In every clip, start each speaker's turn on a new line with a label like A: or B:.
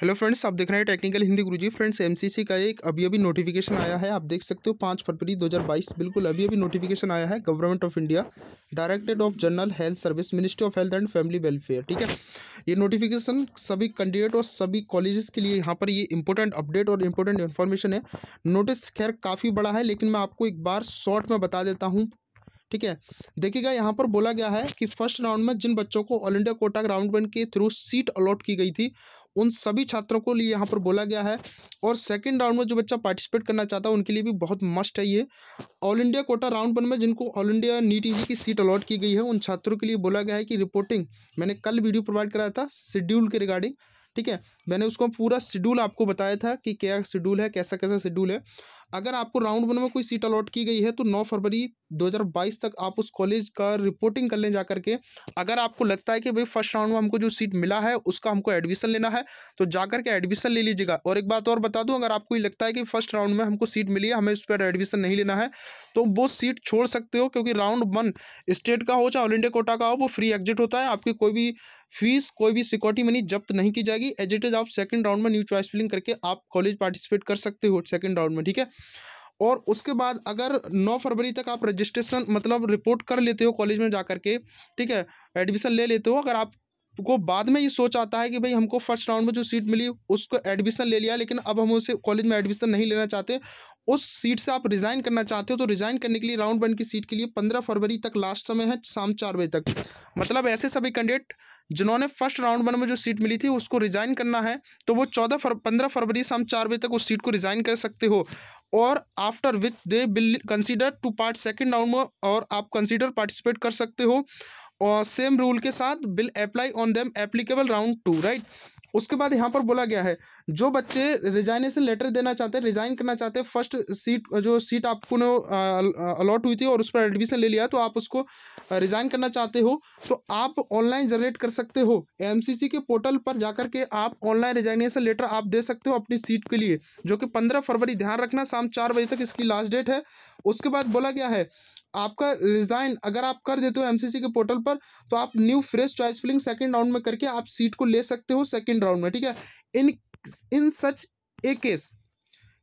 A: Hello friends आप देख रहे हैं technical Hindi Guruji friends MCC का एक अभी अभी नोटिफिकेशन आया है आप देख सकते हो पाँच फरवरी 2022 बिल्कुल अभी अभी नोटिफिकेशन आया है government of India directed of general health service ministry of health and family welfare ठीक है ये नोटिफिकेशन सभी कैंडिडेट और सभी कॉलेजेस के लिए यहाँ पर ये इंपॉर्टेंट अपडेट और इम्पोर्टेंट इन्फॉर्मेशन है नोटिस खैर काफ़ी बड़ा है लेकिन मैं आपको एक बार शॉर्ट में बता देता हूँ ठीक है देखिएगा यहाँ पर बोला गया है कि फर्स्ट राउंड में जिन बच्चों को all India quota ground one के थ्रू सीट अलॉट की गई थी उन सभी छात्रों को लिए यहाँ पर बोला गया है और सेकेंड राउंड में जो बच्चा पार्टिसिपेट करना चाहता है उनके लिए भी बहुत मस्ट है ये all India quota round one में जिनको ऑल इंडिया नीट ई की सीट अलॉट की गई है उन छात्रों के लिए बोला गया है कि रिपोर्टिंग मैंने कल वीडियो प्रोवाइड कराया था शेड्यूल के रिगार्डिंग ठीक है मैंने उसको पूरा शेड्यूल आपको बताया था कि क्या शेड्यूल है कैसा कैसा शेड्यूल है अगर आपको राउंड वन में कोई सीट अलॉट की गई है तो 9 फरवरी 2022 तक आप उस कॉलेज का रिपोर्टिंग कर लें जा करके अगर आपको लगता है कि भाई फर्स्ट राउंड में हमको जो सीट मिला है उसका हमको एडमिशन लेना है तो जा करके एडमिशन ले लीजिएगा और एक बात और बता दूँ अगर आपको ये लगता है कि फर्स्ट राउंड में हमको सीट मिली है हमें उस पर एडमिशन नहीं लेना है तो वो सीट छोड़ सकते हो क्योंकि राउंड वन स्टेट का हो चाहे ऑल इंडिया कोटा का हो वो फ्री एग्जिट होता है आपकी कोई भी फीस कोई भी सिक्योरिटी मनी जब्त नहीं की जाएगी एज इट इज आप सेकंड राउंड में न्यू चॉइस फिलिंग करके आप कॉलेज पार्टिसिपेट कर सकते हो सेकंड राउंड में ठीक है और उसके बाद अगर 9 फरवरी तक आप रजिस्ट्रेशन मतलब रिपोर्ट कर लेते हो कॉलेज में जा कर के ठीक है एडमिशन ले लेते हो अगर आपको बाद में ये सोच आता है कि भाई हमको फर्स्ट राउंड में जो सीट मिली उसको एडमिशन ले लिया लेकिन अब हम उसे कॉलेज में एडमिशन नहीं लेना चाहते उस सीट से आप रिज़ाइन करना चाहते हो तो रिज़ाइन करने के लिए राउंड वन की सीट के लिए पंद्रह फरवरी तक लास्ट समय है शाम चार बजे तक मतलब ऐसे सभी कैंडिडेट जिन्होंने फर्स्ट राउंड वन में जो सीट मिली थी उसको रिज़ाइन करना है तो वो चौदह फर पंद्रह फरवरी शाम चार बजे तक उस सीट को रिज़ाइन कर सकते हो और after with they will consider to part second round में और आप कंसिडर पार्टिसिपेट कर सकते हो और सेम रूल के साथ will apply on them applicable round two right उसके बाद यहाँ पर बोला गया है जो बच्चे रिजाइनेशन लेटर देना चाहते हैं रिजाइन करना चाहते हैं फर्स्ट सीट जो सीट आपको ने अलॉट हुई थी और उस पर एडमिशन ले लिया तो आप उसको रिजाइन करना चाहते हो तो आप ऑनलाइन जनरेट कर सकते हो एम के पोर्टल पर जाकर के आप ऑनलाइन रिजाइनेशन लेटर आप दे सकते हो अपनी सीट के लिए जो कि पंद्रह फरवरी ध्यान रखना शाम चार बजे तक इसकी लास्ट डेट है उसके बाद बोला गया है आपका रिजाइन अगर आप कर देते हो एमसीसी के पोर्टल पर तो आप new fresh choice filling second round में करके आप सीट को ले सकते हो सेकंड राउंड में ठीक है in in such a case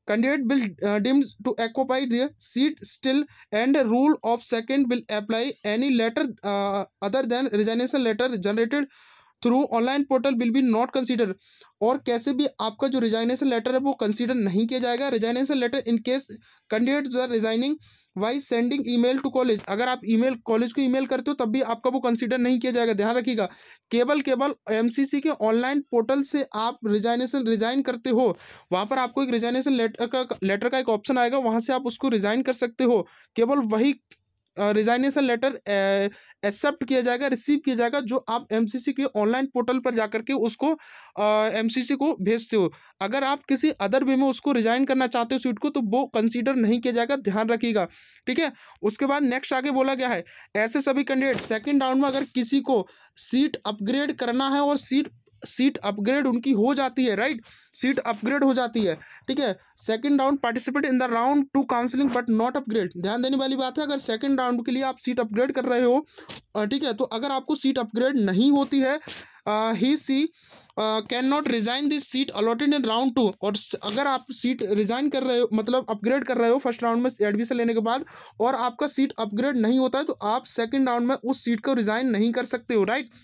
A: candidate will deemed to acquired their seat still and rule of second will apply any letter other than resignation letter generated through online portal will be not consider और कैसे भी आपका जो resignation letter है वो consider नहीं किया जाएगा resignation letter in case candidate are resigning by sending email to college अगर आप ईमेल कॉलेज को ईमेल करते हो तब भी आपका वो कंसीडर नहीं किया जाएगा ध्यान रखिएगा केवल केवल एमसीसी के ऑनलाइन पोर्टल से आप रिजाइनेशन रिजाइन करते हो वहाँ पर आपको एक रिजाइनेशन लेटर का लेटर का एक ऑप्शन आएगा वहाँ से आप उसको रिजाइन कर सकते हो केवल वही रिजाइनेशन लेटर एक्सेप्ट किया जाएगा रिसीव किया जाएगा जो आप एमसीसी के ऑनलाइन पोर्टल पर जाकर के उसको एमसीसी को भेजते हो अगर आप किसी अदर वे में उसको रिजाइन करना चाहते हो सीट को तो वो कंसीडर नहीं किया जाएगा ध्यान रखिएगा ठीक है उसके बाद नेक्स्ट आगे बोला गया है ऐसे सभी कैंडिडेट सेकेंड राउंड में अगर किसी को सीट अपग्रेड करना है और सीट सीट अपग्रेड उनकी हो जाती है राइट सीट अपग्रेड हो जाती है ठीक है second round participate in the round two counselling but not upgrade ध्यान देने वाली बात है अगर सेकंड राउंड के लिए आप सीट अपग्रेड कर रहे हो ठीक है तो अगर आपको सीट अपग्रेड नहीं होती है he she can not resign this seat allotted in round two और अगर आप सीट रिजाइन कर रहे हो मतलब अपग्रेड कर रहे हो फर्स्ट राउंड में एडमिशन लेने के बाद और आपका सीट अपग्रेड नहीं होता है तो आप सेकेंड राउंड में उस सीट को रिजाइन नहीं कर सकते हो right right?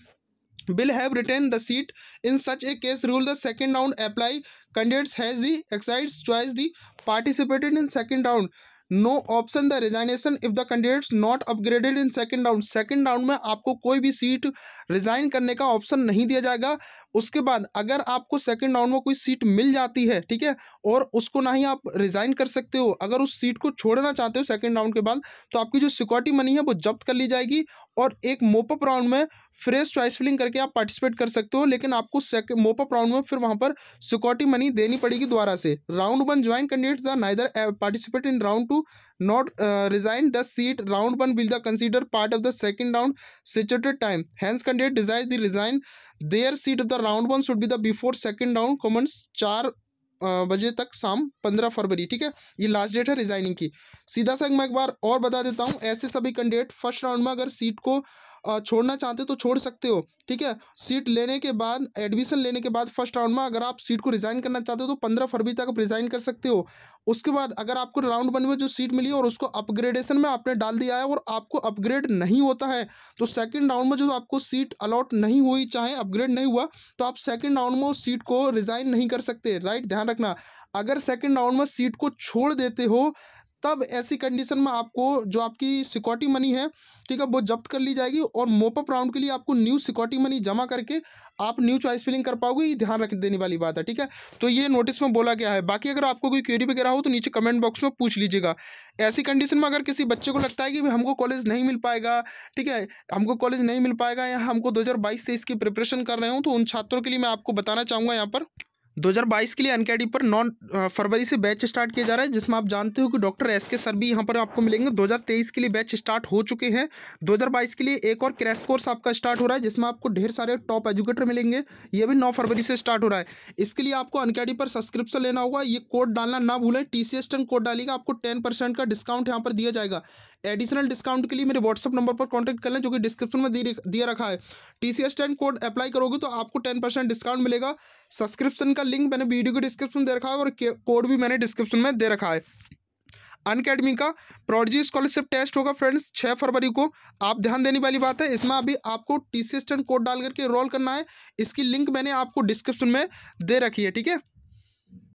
A: will have retain the seat in such a case rule the second round apply candidates has the exercised choice the participated in second round no option the resignation if the candidates not upgraded in second round second round में आपको कोई भी seat resign करने का option नहीं दिया जाएगा उसके बाद अगर आपको सेकेंड राउंड में कोई सीट मिल जाती है ठीक है और उसको ना ही आप रिजाइन कर सकते हो अगर उस सीट को छोड़ना चाहते हो सेकेंड राउंड के बाद तो आपकी जो सिक्योरिटी मनी है वो जब्त कर ली जाएगी और एक मोपअप राउंड में फ्रेश चॉइस फिलिंग करके आप पार्टिसिपेट कर सकते हो लेकिन आपको मोपअप राउंड में फिर वहाँ पर सिक्योरिटी मनी देनी पड़ेगी दोबारा से round one join candidates are neither participate in round two not resign the seat round one will the consider part of the second round situated time hence candidate design the resign their seat of the round one should be the before second round common चार बजे तक शाम पंद्रह फरवरी ठीक है ये last date है resigning की सीधा सा मैं एक बार और बता देता हूँ ऐसे सभी कैंडिडेट फर्स्ट राउंड में अगर सीट को छोड़ना चाहते हो तो छोड़ सकते हो ठीक है सीट लेने के बाद एडमिशन लेने के बाद फर्स्ट राउंड में अगर आप सीट को रिज़ाइन करना चाहते हो तो पंद्रह फरवरी तक आप रिज़ाइन कर सकते हो उसके बाद अगर आपको राउंड वन में जो सीट मिली और उसको अपग्रेडेशन में आपने डाल दिया है और आपको अपग्रेड नहीं होता है तो सेकेंड राउंड में जो आपको सीट अलॉट नहीं हुई चाहे अपग्रेड नहीं हुआ तो आप सेकेंड राउंड में उस सीट को रिज़ाइन नहीं कर सकते राइट ध्यान रखना अगर सेकेंड राउंड में सीट को छोड़ देते हो तब ऐसी कंडीशन में आपको जो आपकी सिक्योरिटी मनी है ठीक है वो जब्त कर ली जाएगी और मोपअप राउंड के लिए आपको न्यू सिक्योरिटी मनी जमा करके आप न्यू चॉइस फिलिंग कर पाओगे ये ध्यान रख देने वाली बात है ठीक है तो ये नोटिस में बोला गया है बाकी अगर आपको कोई क्वेरी वगैरह हो तो नीचे कमेंट बॉक्स में पूछ लीजिएगा ऐसी कंडीशन में अगर किसी बच्चे को लगता है कि हमको कॉलेज नहीं मिल पाएगा ठीक है हमको कॉलेज नहीं मिल पाएगा या हमको दो हज़ार बाईस की प्रिपरेशन कर रहे हूँ तो उन छात्रों के लिए मैं आपको बताना चाहूँगा यहाँ पर 2022 के लिए एन पर नौ फरवरी से बैच स्टार्ट किया जा रहा है जिसमें आप जानते हो कि डॉक्टर एस के सर भी यहाँ पर आपको मिलेंगे 2023 के लिए बैच स्टार्ट हो चुके हैं 2022 के लिए एक और क्रैश कोर्स आपका स्टार्ट हो रहा है जिसमें आपको ढेर सारे टॉप एजुकेटर मिलेंगे ये भी नौ फरवरी से स्टार्ट हो रहा है इसके लिए आपको अन पर सब्सक्रिप्शन लेना होगा ये कोड डालना ना भूलें टी सी कोड डालेगा आपको टेन परसेंट का डिस्काउंट यहाँ पर दिया जाएगा एडिशनल डिस्काउंट के लिए मेरे व्हाट्सअप नंबर पर कॉन्टैक्ट कर लें जो कि डिस्क्रिप्शन में दिया रखा है टी सी कोड अप्लाई करोगे तो आपको टेन परसेंट डिस्काउंट मिलेगा सब्सक्रिप्शन का लिंक मैंने वीडियो के डिस्क्रिप्शन दे रखा है और कोड भी मैंने डिस्क्रिप्शन में दे रखा है अनकेडमी का प्रोडजी स्कॉलरशिप टेस्ट होगा फ्रेंड्स छः फरवरी को आप ध्यान देने वाली बात है इसमें अभी आपको टी सी कोड डाल करके रोल करना है इसकी लिंक मैंने आपको डिस्क्रिप्शन में दे रखी है ठीक है